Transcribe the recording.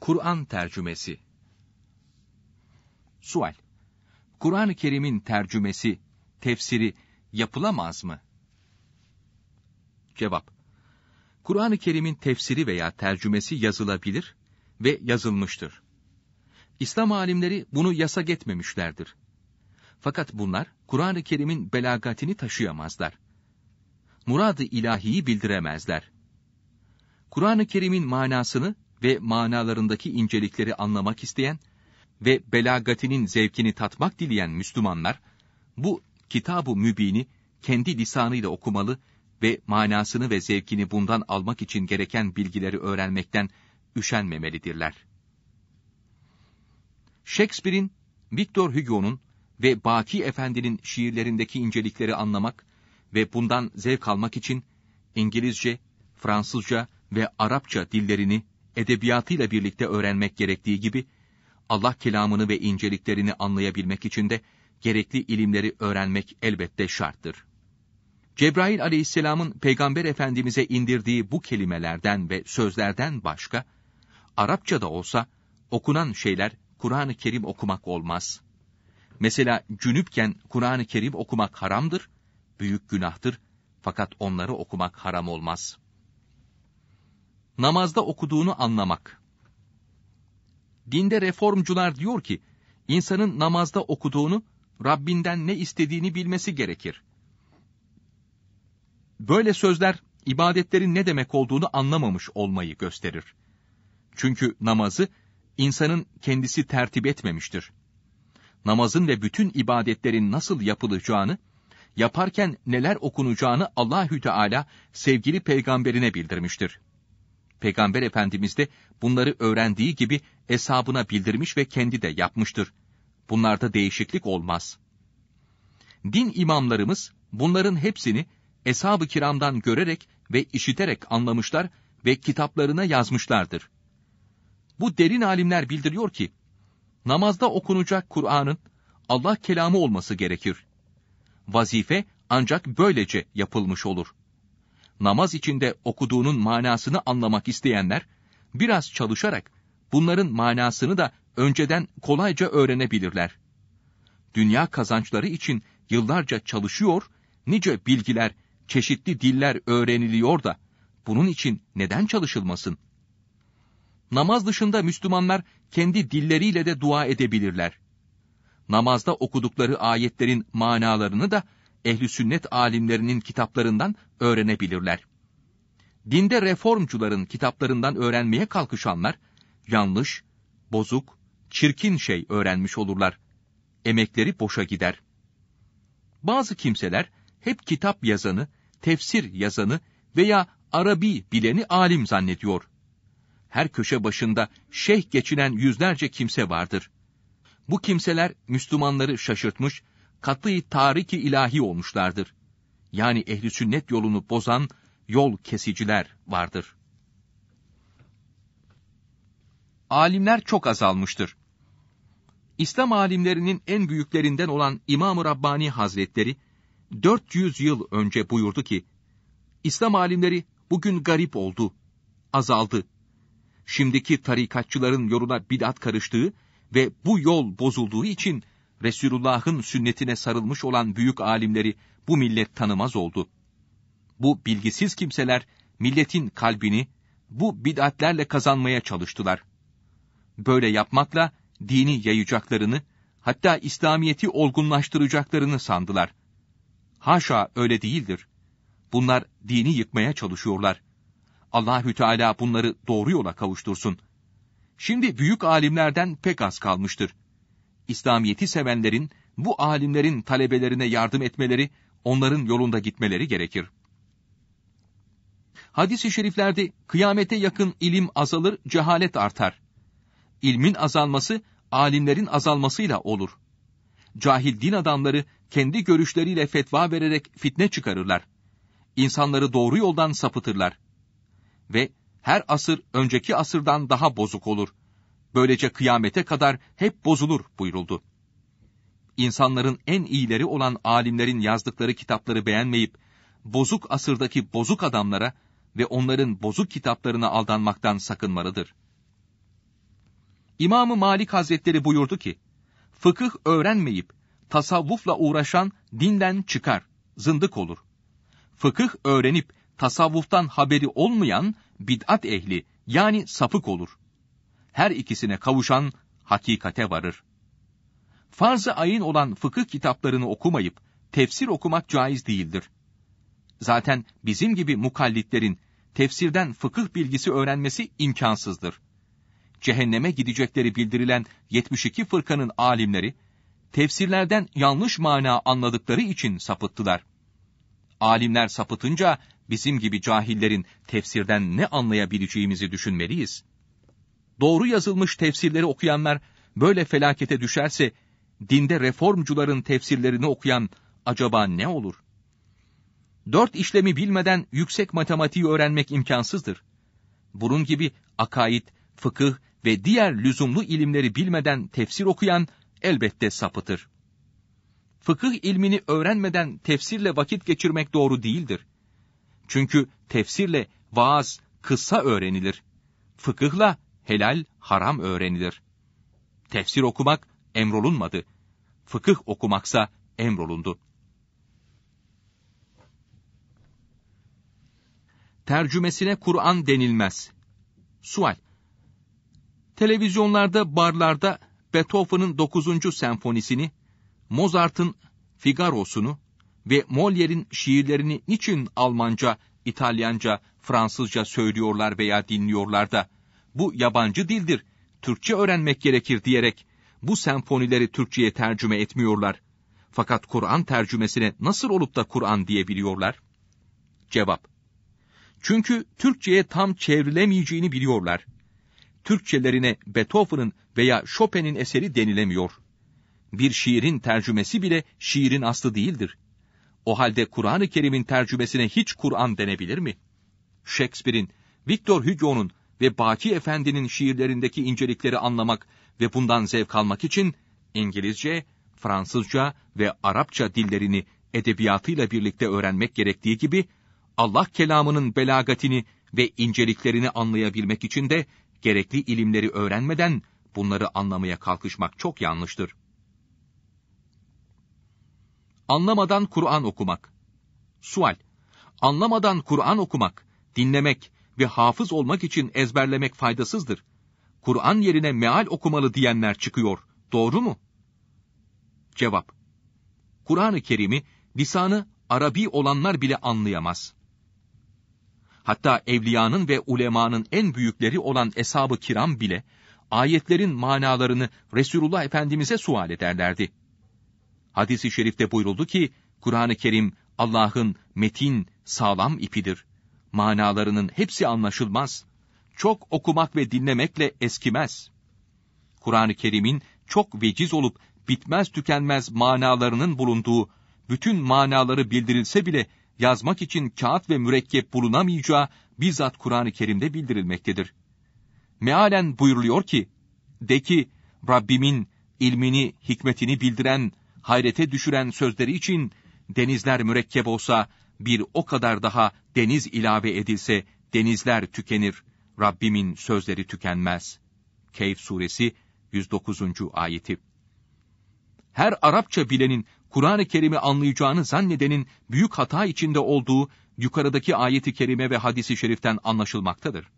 Kur'an tercümesi. Sual: Kur'an-ı Kerim'in tercümesi, tefsiri yapılamaz mı? Cevap: Kur'an-ı Kerim'in tefsiri veya tercümesi yazılabilir ve yazılmıştır. İslam alimleri bunu yasak etmemişlerdir. Fakat bunlar Kur'an-ı Kerim'in belagatini taşıyamazlar. Muradı ilahiyi bildiremezler. Kur'an-ı Kerim'in manasını ve manalarındaki incelikleri anlamak isteyen ve belagatinin zevkini tatmak dileyen Müslümanlar, bu kitab-ı mübini kendi lisanıyla okumalı ve manasını ve zevkini bundan almak için gereken bilgileri öğrenmekten üşenmemelidirler. Shakespeare'in, Victor Hugo'nun ve Baki Efendi'nin şiirlerindeki incelikleri anlamak ve bundan zevk almak için İngilizce, Fransızca ve Arapça dillerini edebiyatıyla birlikte öğrenmek gerektiği gibi, Allah kelamını ve inceliklerini anlayabilmek için de gerekli ilimleri öğrenmek elbette şarttır. Cebrail aleyhisselamın Peygamber Efendimiz'e indirdiği bu kelimelerden ve sözlerden başka, Arapça da olsa okunan şeyler Kur'an-ı Kerim okumak olmaz. Mesela cünüpken Kur'an-ı Kerim okumak haramdır, büyük günahtır fakat onları okumak haram olmaz.'' namazda okuduğunu anlamak. Dinde reformcular diyor ki, insanın namazda okuduğunu, Rabbinden ne istediğini bilmesi gerekir. Böyle sözler, ibadetlerin ne demek olduğunu anlamamış olmayı gösterir. Çünkü namazı, insanın kendisi tertip etmemiştir. Namazın ve bütün ibadetlerin nasıl yapılacağını, yaparken neler okunacağını Allahü Teala sevgili peygamberine bildirmiştir. Peygamber Efendimiz de bunları öğrendiği gibi eshabına bildirmiş ve kendi de yapmıştır. Bunlarda değişiklik olmaz. Din imamlarımız bunların hepsini eshab-ı kiramdan görerek ve işiterek anlamışlar ve kitaplarına yazmışlardır. Bu derin alimler bildiriyor ki, namazda okunacak Kur'an'ın Allah kelamı olması gerekir. Vazife ancak böylece yapılmış olur namaz içinde okuduğunun manasını anlamak isteyenler, biraz çalışarak bunların manasını da önceden kolayca öğrenebilirler. Dünya kazançları için yıllarca çalışıyor, nice bilgiler, çeşitli diller öğreniliyor da, bunun için neden çalışılmasın? Namaz dışında Müslümanlar kendi dilleriyle de dua edebilirler. Namazda okudukları ayetlerin manalarını da ehli sünnet alimlerinin kitaplarından öğrenebilirler. Dinde reformcuların kitaplarından öğrenmeye kalkışanlar yanlış, bozuk, çirkin şey öğrenmiş olurlar. Emekleri boşa gider. Bazı kimseler hep kitap yazanı, tefsir yazanı veya Arabi bileni alim zannediyor. Her köşe başında şeyh geçinen yüzlerce kimse vardır. Bu kimseler Müslümanları şaşırtmış, katı tariki ilahi olmuşlardır. Yani ehli sünnet yolunu bozan yol kesiciler vardır. Alimler çok azalmıştır. İslam alimlerinin en büyüklerinden olan İmam-ı Rabbani Hazretleri 400 yıl önce buyurdu ki, İslam alimleri bugün garip oldu, azaldı. Şimdiki tarikatçıların yoluna bidat karıştığı ve bu yol bozulduğu için Resulullah'ın sünnetine sarılmış olan büyük alimleri bu millet tanımaz oldu. Bu bilgisiz kimseler milletin kalbini bu bid'atlerle kazanmaya çalıştılar. Böyle yapmakla dini yayacaklarını, hatta İslamiyeti olgunlaştıracaklarını sandılar. Haşa öyle değildir. Bunlar dini yıkmaya çalışıyorlar. Allahü Teala bunları doğru yola kavuştursun. Şimdi büyük alimlerden pek az kalmıştır. İslamiyeti sevenlerin bu alimlerin talebelerine yardım etmeleri, onların yolunda gitmeleri gerekir. Hadis-i şeriflerde kıyamete yakın ilim azalır, cehalet artar. İlmin azalması alimlerin azalmasıyla olur. Cahil din adamları kendi görüşleriyle fetva vererek fitne çıkarırlar. İnsanları doğru yoldan sapıtırlar. Ve her asır önceki asırdan daha bozuk olur. Böylece kıyamete kadar hep bozulur buyuruldu. İnsanların en iyileri olan alimlerin yazdıkları kitapları beğenmeyip, bozuk asırdaki bozuk adamlara ve onların bozuk kitaplarına aldanmaktan sakınmalıdır. İmamı Malik Hazretleri buyurdu ki, fıkıh öğrenmeyip tasavvufla uğraşan dinden çıkar, zındık olur. Fıkıh öğrenip tasavvuftan haberi olmayan bid'at ehli yani sapık olur her ikisine kavuşan hakikate varır. Farz-ı ayın olan fıkıh kitaplarını okumayıp tefsir okumak caiz değildir. Zaten bizim gibi mukallitlerin tefsirden fıkıh bilgisi öğrenmesi imkansızdır. Cehenneme gidecekleri bildirilen 72 fırkanın alimleri, tefsirlerden yanlış mana anladıkları için sapıttılar. Alimler sapıtınca bizim gibi cahillerin tefsirden ne anlayabileceğimizi düşünmeliyiz doğru yazılmış tefsirleri okuyanlar böyle felakete düşerse, dinde reformcuların tefsirlerini okuyan acaba ne olur? Dört işlemi bilmeden yüksek matematiği öğrenmek imkansızdır. Bunun gibi akaid, fıkıh ve diğer lüzumlu ilimleri bilmeden tefsir okuyan elbette sapıtır. Fıkıh ilmini öğrenmeden tefsirle vakit geçirmek doğru değildir. Çünkü tefsirle vaaz kısa öğrenilir. Fıkıhla helal, haram öğrenilir. Tefsir okumak emrolunmadı. Fıkıh okumaksa emrolundu. Tercümesine Kur'an denilmez. Sual. Televizyonlarda, barlarda Beethoven'ın 9. senfonisini, Mozart'ın Figaro'sunu ve Molière'in şiirlerini niçin Almanca, İtalyanca, Fransızca söylüyorlar veya dinliyorlar da bu yabancı dildir, Türkçe öğrenmek gerekir diyerek bu senfonileri Türkçe'ye tercüme etmiyorlar. Fakat Kur'an tercümesine nasıl olup da Kur'an diyebiliyorlar? Cevap Çünkü Türkçe'ye tam çevrilemeyeceğini biliyorlar. Türkçelerine Beethoven'ın veya Chopin'in eseri denilemiyor. Bir şiirin tercümesi bile şiirin aslı değildir. O halde Kur'an-ı Kerim'in tercümesine hiç Kur'an denebilir mi? Shakespeare'in, Victor Hugo'nun, ve Baki Efendi'nin şiirlerindeki incelikleri anlamak ve bundan zevk almak için İngilizce, Fransızca ve Arapça dillerini edebiyatıyla birlikte öğrenmek gerektiği gibi, Allah kelamının belagatini ve inceliklerini anlayabilmek için de gerekli ilimleri öğrenmeden bunları anlamaya kalkışmak çok yanlıştır. Anlamadan Kur'an okumak Sual Anlamadan Kur'an okumak, dinlemek ve hafız olmak için ezberlemek faydasızdır. Kur'an yerine meal okumalı diyenler çıkıyor. Doğru mu? Cevap Kur'an-ı Kerim'i lisanı Arabi olanlar bile anlayamaz. Hatta evliyanın ve ulemanın en büyükleri olan eshab-ı kiram bile ayetlerin manalarını Resulullah Efendimiz'e sual ederlerdi. Hadis-i şerifte buyuruldu ki, Kur'an-ı Kerim Allah'ın metin, sağlam ipidir manalarının hepsi anlaşılmaz. Çok okumak ve dinlemekle eskimez. Kur'an-ı Kerim'in çok veciz olup bitmez tükenmez manalarının bulunduğu, bütün manaları bildirilse bile yazmak için kağıt ve mürekkep bulunamayacağı bizzat Kur'an-ı Kerim'de bildirilmektedir. Mealen buyuruluyor ki, de ki Rabbimin ilmini, hikmetini bildiren, hayrete düşüren sözleri için denizler mürekkep olsa, bir o kadar daha deniz ilave edilse denizler tükenir. Rabbimin sözleri tükenmez. Keyf suresi 109. ayeti. Her Arapça bilenin Kur'an-ı Kerim'i anlayacağını zannedenin büyük hata içinde olduğu yukarıdaki ayeti kerime ve hadisi şeriften anlaşılmaktadır.